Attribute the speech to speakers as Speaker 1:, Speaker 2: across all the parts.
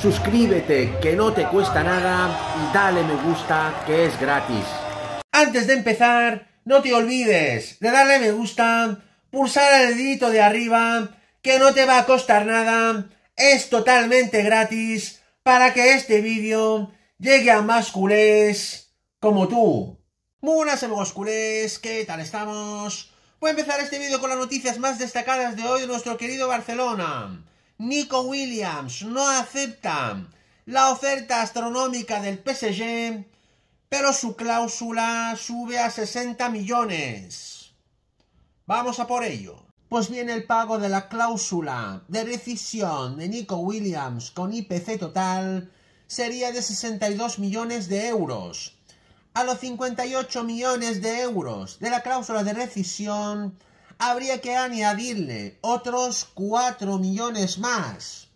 Speaker 1: suscríbete que no te cuesta nada y dale me gusta que es gratis. Antes de empezar, no te olvides de darle me gusta, pulsar el dedito de arriba, que no te va a costar nada, es totalmente gratis para que este vídeo llegue a más culés como tú. Muy buenas amigos culés, ¿qué tal estamos? Voy a empezar este vídeo con las noticias más destacadas de hoy de nuestro querido Barcelona. Nico Williams no acepta la oferta astronómica del PSG, pero su cláusula sube a 60 millones. Vamos a por ello. Pues bien, el pago de la cláusula de rescisión de Nico Williams con IPC total sería de 62 millones de euros. A los 58 millones de euros de la cláusula de rescisión habría que añadirle otros 4 millones más.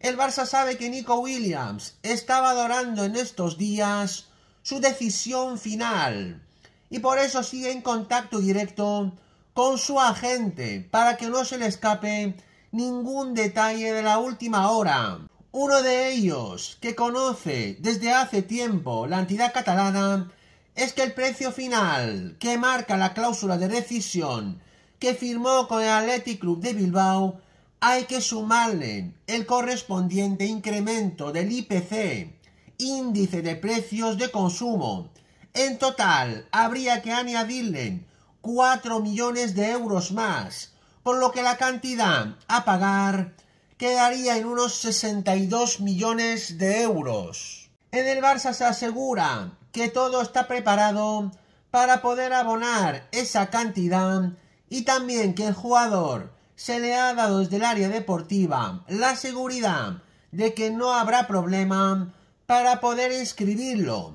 Speaker 1: El Barça sabe que Nico Williams estaba adorando en estos días su decisión final y por eso sigue en contacto directo con su agente para que no se le escape ningún detalle de la última hora. Uno de ellos, que conoce desde hace tiempo la entidad catalana, es que el precio final que marca la cláusula de decisión que firmó con el Athletic Club de Bilbao, hay que sumarle el correspondiente incremento del IPC, índice de precios de consumo. En total, habría que añadirle 4 millones de euros más, por lo que la cantidad a pagar quedaría en unos 62 millones de euros. En el Barça se asegura que todo está preparado para poder abonar esa cantidad y también que el jugador se le ha dado desde el área deportiva la seguridad de que no habrá problema para poder inscribirlo.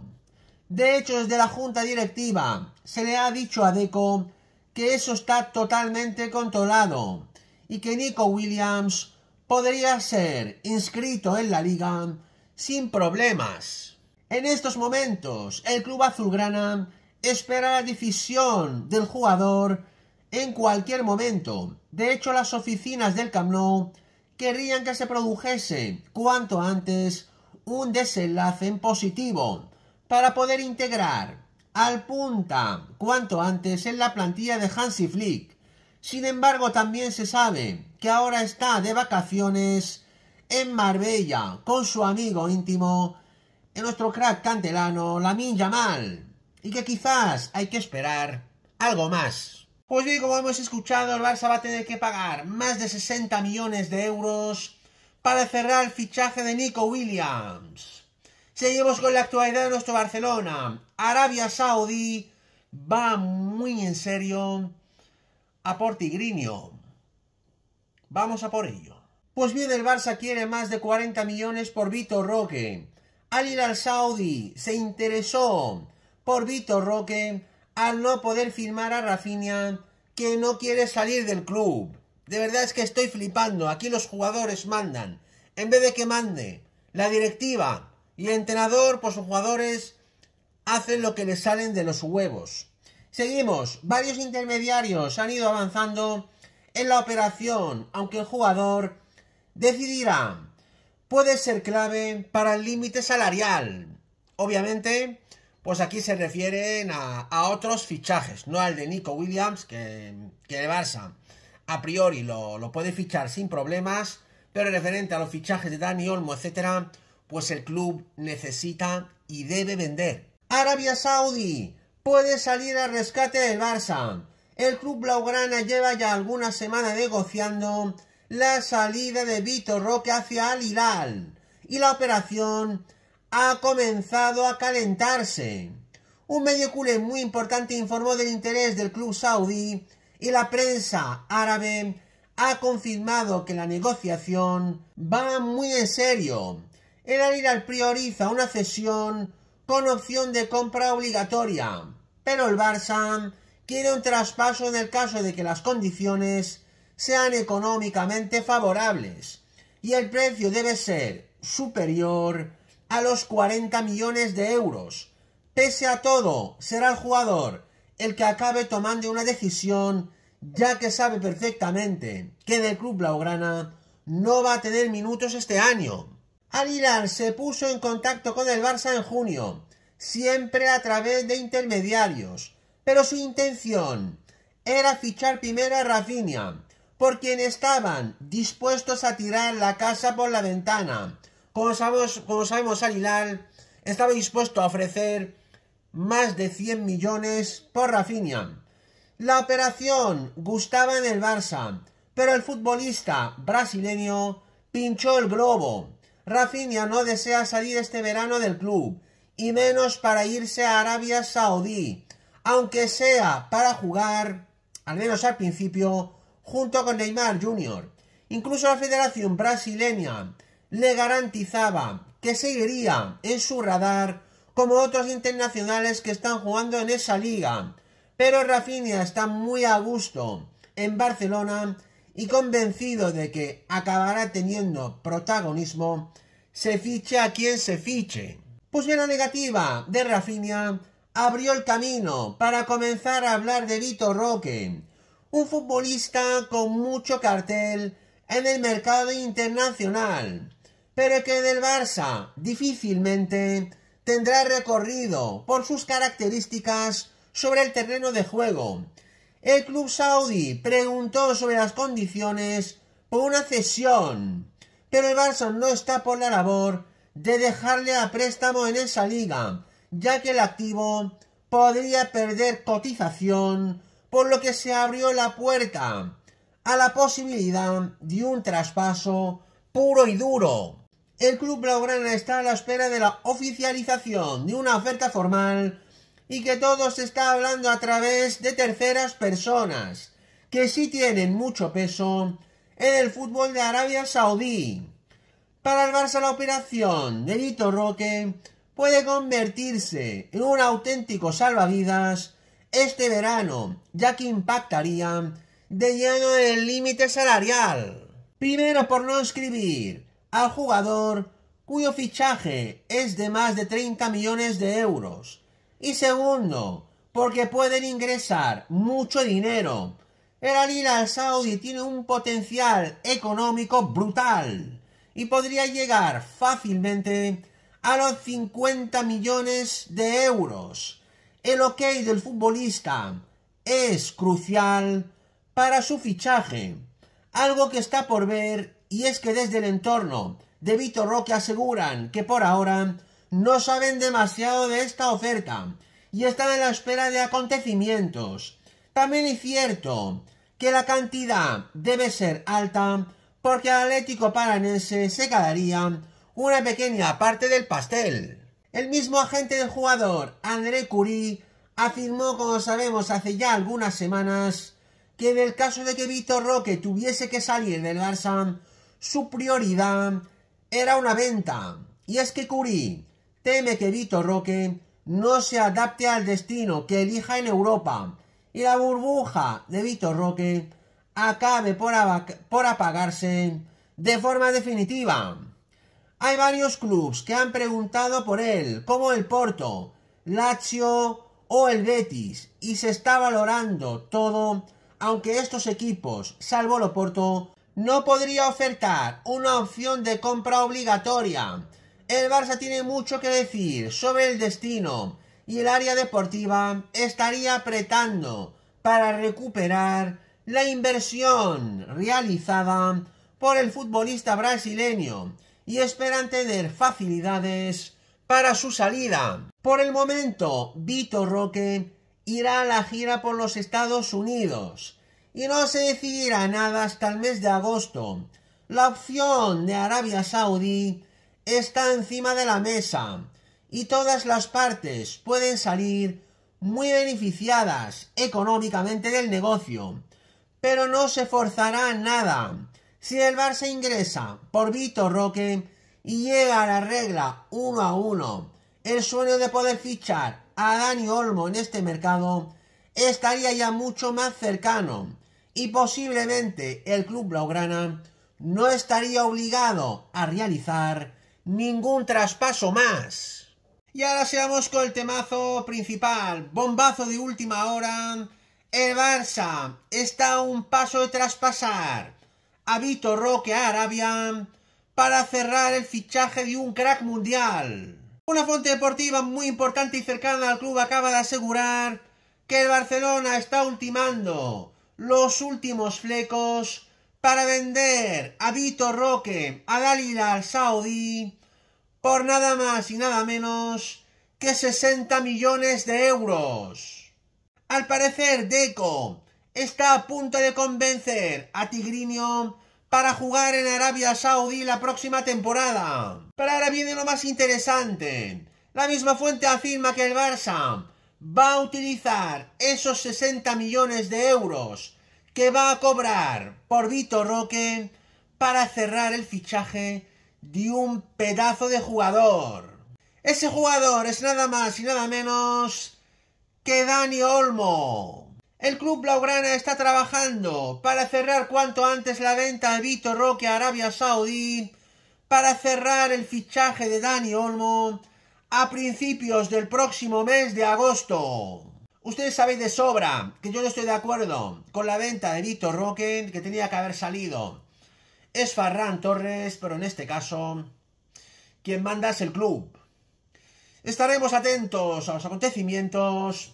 Speaker 1: De hecho, desde la junta directiva se le ha dicho a Deco que eso está totalmente controlado y que Nico Williams podría ser inscrito en la liga sin problemas. En estos momentos, el club azulgrana espera la decisión del jugador en cualquier momento. De hecho, las oficinas del Camp Nou querrían que se produjese cuanto antes un desenlace en positivo para poder integrar al punta cuanto antes en la plantilla de Hansi Flick. Sin embargo, también se sabe que ahora está de vacaciones en Marbella con su amigo íntimo, nuestro crack cantelano Lamin Mal, y que quizás hay que esperar algo más. Pues bien, como hemos escuchado, el Barça va a tener que pagar más de 60 millones de euros para cerrar el fichaje de Nico Williams. Seguimos con la actualidad de nuestro Barcelona. Arabia Saudí va muy en serio a por Vamos a por ello. Pues bien, el Barça quiere más de 40 millones por Vitor Roque. Al al Saudi se interesó por Vitor Roque al no poder firmar a Rafinha, que no quiere salir del club. De verdad es que estoy flipando. Aquí los jugadores mandan. En vez de que mande la directiva y el entrenador, pues los jugadores hacen lo que les salen de los huevos. Seguimos. Varios intermediarios han ido avanzando en la operación, aunque el jugador decidirá. Puede ser clave para el límite salarial. Obviamente, pues aquí se refieren a, otros fichajes, no al de Nico Williams, que, de el Barça a priori lo, puede fichar sin problemas, pero referente a los fichajes de Dani Olmo, etcétera, pues el club necesita y debe vender. Arabia Saudí puede salir al rescate del Barça. El club blaugrana lleva ya alguna semana negociando la salida de Vitor Roque hacia Al Hilal y la operación ha comenzado a calentarse. Un medio muy importante informó del interés del club saudí y la prensa árabe ha confirmado que la negociación va muy en serio. El Al prioriza una cesión con opción de compra obligatoria, pero el Barça quiere un traspaso en el caso de que las condiciones sean económicamente favorables y el precio debe ser superior a los 40 millones de euros. Pese a todo, será el jugador el que acabe tomando una decisión, ya que sabe perfectamente que del club blaugrana no va a tener minutos este año. Aguilar se puso en contacto con el Barça en junio, siempre a través de intermediarios, pero su intención era fichar primero a Rafinha, por quien estaban dispuestos a tirar la casa por la ventana, como sabemos, como sabemos Al estaba dispuesto a ofrecer más de 100 millones por Rafinha. La operación gustaba en el Barça, pero el futbolista brasileño pinchó el globo. Rafinha no desea salir este verano del club, y menos para irse a Arabia Saudí, aunque sea para jugar, al menos al principio, junto con Neymar Jr. Incluso la Federación Brasileña le garantizaba que seguiría en su radar como otros internacionales que están jugando en esa liga. Pero Rafinha está muy a gusto en Barcelona y convencido de que acabará teniendo protagonismo, se fiche a quien se fiche. Pues bien, la negativa de Rafinha abrió el camino para comenzar a hablar de Vitor Roque, un futbolista con mucho cartel en el mercado internacional pero que del Barça difícilmente tendrá recorrido por sus características sobre el terreno de juego. El club saudí preguntó sobre las condiciones por una cesión, pero el Barça no está por la labor de dejarle a préstamo en esa liga, ya que el activo podría perder cotización, por lo que se abrió la puerta a la posibilidad de un traspaso puro y duro el club blaugrana está a la espera de la oficialización de una oferta formal y que todo se está hablando a través de terceras personas que sí tienen mucho peso en el fútbol de Arabia Saudí. Para el Barça la operación de Vitor Roque puede convertirse en un auténtico salvavidas este verano, ya que impactaría de lleno el límite salarial. Primero por no escribir al jugador cuyo fichaje es de más de 30 millones de euros. Y segundo, porque pueden ingresar mucho dinero. El Al Saudi tiene un potencial económico brutal y podría llegar fácilmente a los 50 millones de euros. El ok del futbolista es crucial para su fichaje. Algo que está por ver y es que desde el entorno de Vitor Roque aseguran que por ahora no saben demasiado de esta oferta y están a la espera de acontecimientos. También es cierto que la cantidad debe ser alta porque al Atlético Paranense se quedaría una pequeña parte del pastel. El mismo agente del jugador, André Curie, afirmó, como sabemos hace ya algunas semanas, que en el caso de que Vitor Roque tuviese que salir del Barça, su prioridad era una venta. Y es que Curí teme que Vitor Roque no se adapte al destino que elija en Europa y la burbuja de Vitor Roque acabe por, por apagarse de forma definitiva. Hay varios clubes que han preguntado por él, como el Porto, Lazio o el Betis, y se está valorando todo aunque estos equipos, salvo Loporto, no podría ofertar una opción de compra obligatoria. El Barça tiene mucho que decir sobre el destino y el área deportiva estaría apretando para recuperar la inversión realizada por el futbolista brasileño y esperan tener facilidades para su salida. Por el momento, Vitor Roque irá a la gira por los Estados Unidos y no se decidirá nada hasta el mes de agosto. La opción de Arabia Saudí está encima de la mesa y todas las partes pueden salir muy beneficiadas económicamente del negocio, pero no se forzará nada. Si el Barça ingresa por Vitor Roque y llega a la regla 1 a uno, el sueño de poder fichar a Dani Olmo en este mercado estaría ya mucho más cercano y posiblemente el club blaugrana no estaría obligado a realizar ningún traspaso más. Y ahora seamos con el temazo principal, bombazo de última hora. El Barça está a un paso de traspasar a Vitor Roque a Arabia para cerrar el fichaje de un crack mundial. Una fuente deportiva muy importante y cercana al club acaba de asegurar que el Barcelona está ultimando los últimos flecos para vender a Vitor Roque, a Dalila al Saudi, por nada más y nada menos que 60 millones de euros. Al parecer, Deco está a punto de convencer a Tigrinio para jugar en Arabia Saudí la próxima temporada. Pero ahora viene lo más interesante. La misma fuente afirma que el Barça va a utilizar esos 60 millones de euros que va a cobrar por Vitor Roque para cerrar el fichaje de un pedazo de jugador. Ese jugador es nada más y nada menos que Dani Olmo. El club blaugrana está trabajando para cerrar cuanto antes la venta de Vitor Roque a Arabia Saudí, para cerrar el fichaje de Dani Olmo a principios del próximo mes de agosto. Ustedes saben de sobra que yo no estoy de acuerdo con la venta de Vitor Roque, que tenía que haber salido. Es Farran Torres, pero en este caso, quien manda es el club. Estaremos atentos a los acontecimientos